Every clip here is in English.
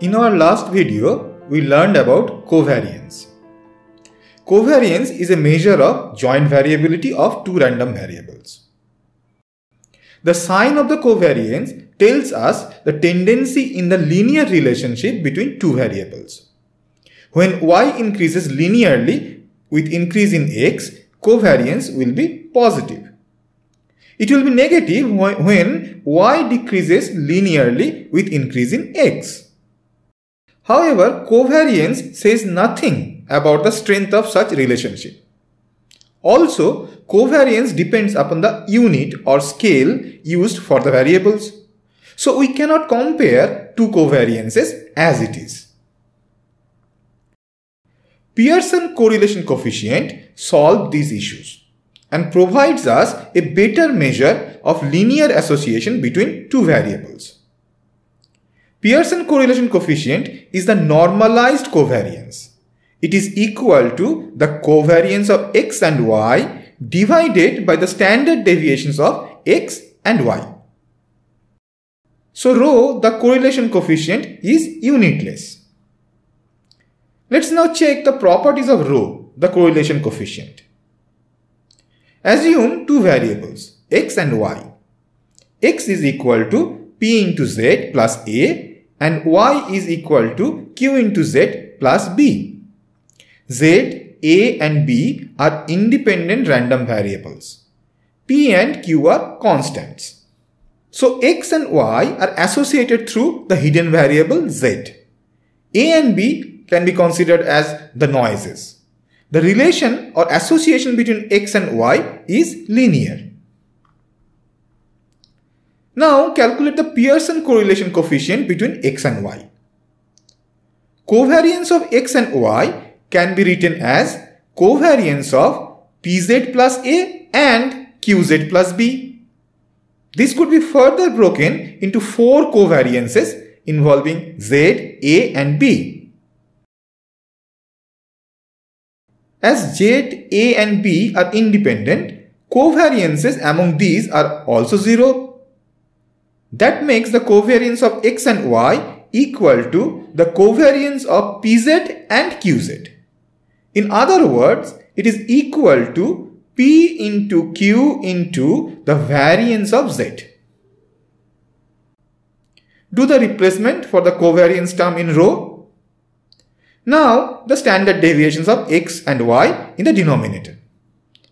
In our last video, we learned about covariance. Covariance is a measure of joint variability of two random variables. The sign of the covariance tells us the tendency in the linear relationship between two variables. When y increases linearly with increase in x, covariance will be positive. It will be negative when y decreases linearly with increase in x. However, covariance says nothing about the strength of such relationship. Also, covariance depends upon the unit or scale used for the variables. So we cannot compare two covariances as it is. Pearson correlation coefficient solved these issues and provides us a better measure of linear association between two variables. Pearson correlation coefficient is the normalized covariance. It is equal to the covariance of x and y divided by the standard deviations of x and y. So rho, the correlation coefficient, is unitless. Let's now check the properties of rho, the correlation coefficient. Assume two variables, x and y. x is equal to p into z plus a and y is equal to q into z plus b. z, a and b are independent random variables. p and q are constants. So x and y are associated through the hidden variable z. a and b can be considered as the noises. The relation or association between x and y is linear. Now calculate the Pearson correlation coefficient between x and y. Covariance of x and y can be written as covariance of pz plus a and qz plus b. This could be further broken into four covariances involving z, a and b. As z, a and b are independent, covariances among these are also zero that makes the covariance of x and y equal to the covariance of pz and qz. In other words, it is equal to p into q into the variance of z. Do the replacement for the covariance term in row. Now, the standard deviations of x and y in the denominator.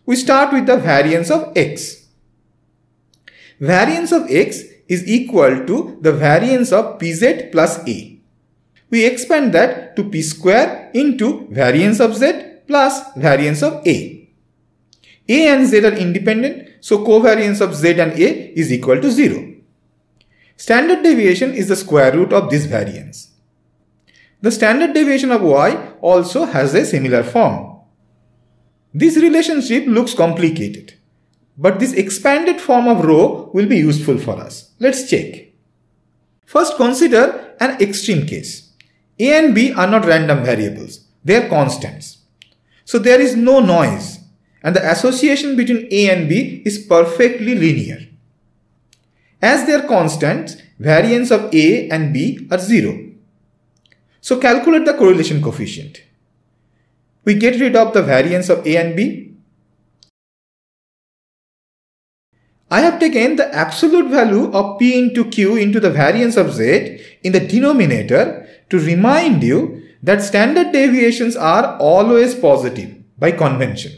We start with the variance of x. Variance of x is equal to the variance of pz plus a. We expand that to p square into variance of z plus variance of a. a and z are independent so covariance of z and a is equal to 0. Standard deviation is the square root of this variance. The standard deviation of y also has a similar form. This relationship looks complicated. But this expanded form of rho will be useful for us. Let's check. First consider an extreme case. A and B are not random variables. They are constants. So there is no noise and the association between A and B is perfectly linear. As they are constants, variance of A and B are 0. So calculate the correlation coefficient. We get rid of the variance of A and B I have taken the absolute value of P into Q into the variance of Z in the denominator to remind you that standard deviations are always positive by convention.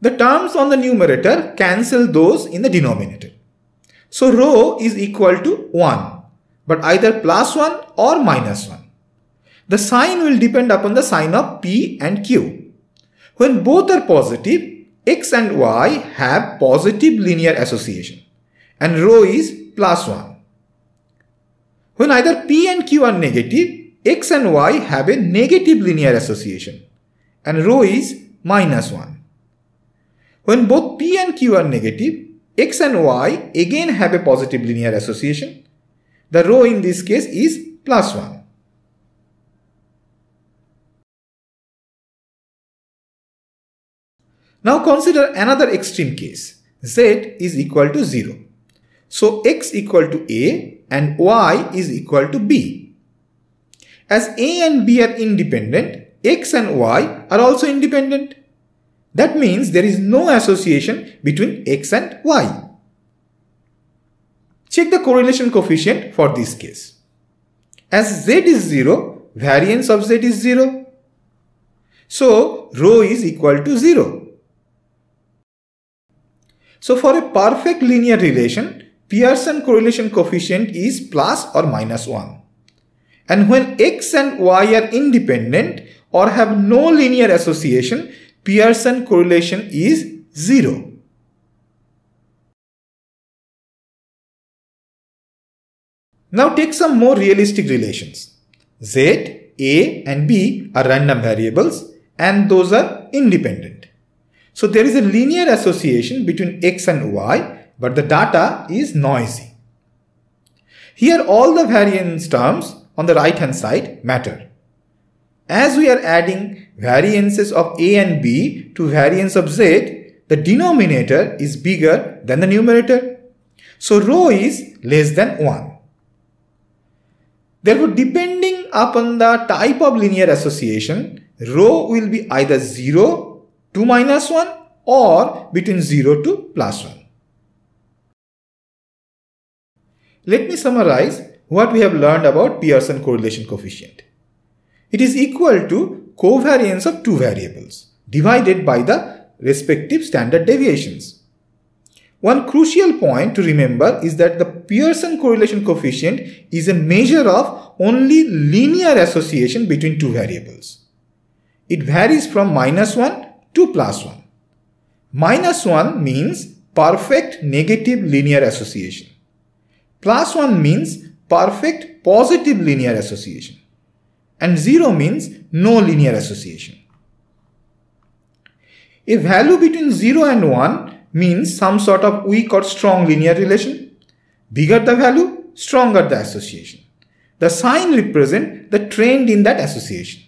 The terms on the numerator cancel those in the denominator. So rho is equal to 1 but either plus 1 or minus 1. The sign will depend upon the sign of P and Q. When both are positive, x and y have positive linear association and rho is plus 1. When either p and q are negative, x and y have a negative linear association and rho is minus 1. When both p and q are negative, x and y again have a positive linear association. The rho in this case is plus 1. Now consider another extreme case. Z is equal to 0. So X equal to A and Y is equal to B. As A and B are independent, X and Y are also independent. That means there is no association between X and Y. Check the correlation coefficient for this case. As Z is 0, variance of Z is 0. So, rho is equal to 0. So for a perfect linear relation, Pearson correlation coefficient is plus or minus 1. And when x and y are independent or have no linear association, Pearson correlation is 0. Now take some more realistic relations. Z, A and B are random variables and those are independent. So there is a linear association between x and y, but the data is noisy. Here all the variance terms on the right hand side matter. As we are adding variances of a and b to variance of z, the denominator is bigger than the numerator. So rho is less than 1. Therefore, depending upon the type of linear association, rho will be either 0 2 minus 1 or between 0 to plus 1. Let me summarize what we have learned about Pearson correlation coefficient. It is equal to covariance of two variables divided by the respective standard deviations. One crucial point to remember is that the Pearson correlation coefficient is a measure of only linear association between two variables. It varies from minus 1 2 plus 1. Minus 1 means perfect negative linear association. Plus 1 means perfect positive linear association. And 0 means no linear association. A value between 0 and 1 means some sort of weak or strong linear relation. Bigger the value, stronger the association. The sign represents the trend in that association.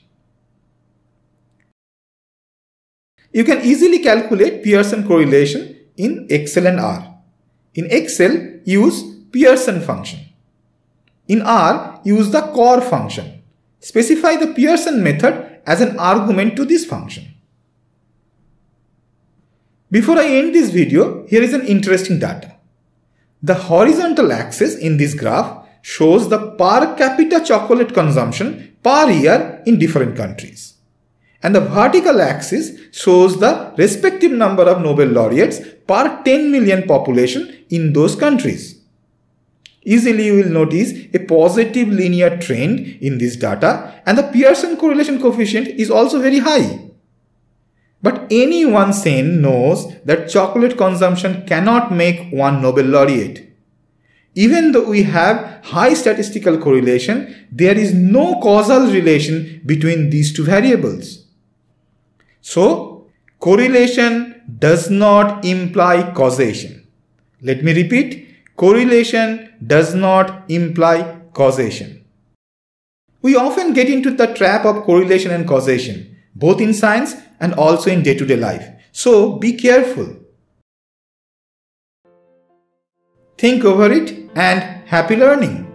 You can easily calculate Pearson correlation in Excel and R. In Excel, use Pearson function. In R, use the core function. Specify the Pearson method as an argument to this function. Before I end this video, here is an interesting data. The horizontal axis in this graph shows the per capita chocolate consumption per year in different countries and the vertical axis shows the respective number of Nobel laureates per 10 million population in those countries. Easily you will notice a positive linear trend in this data and the Pearson correlation coefficient is also very high. But anyone sane knows that chocolate consumption cannot make one Nobel laureate. Even though we have high statistical correlation, there is no causal relation between these two variables. So correlation does not imply causation. Let me repeat, correlation does not imply causation. We often get into the trap of correlation and causation, both in science and also in day-to-day -day life. So be careful. Think over it and happy learning.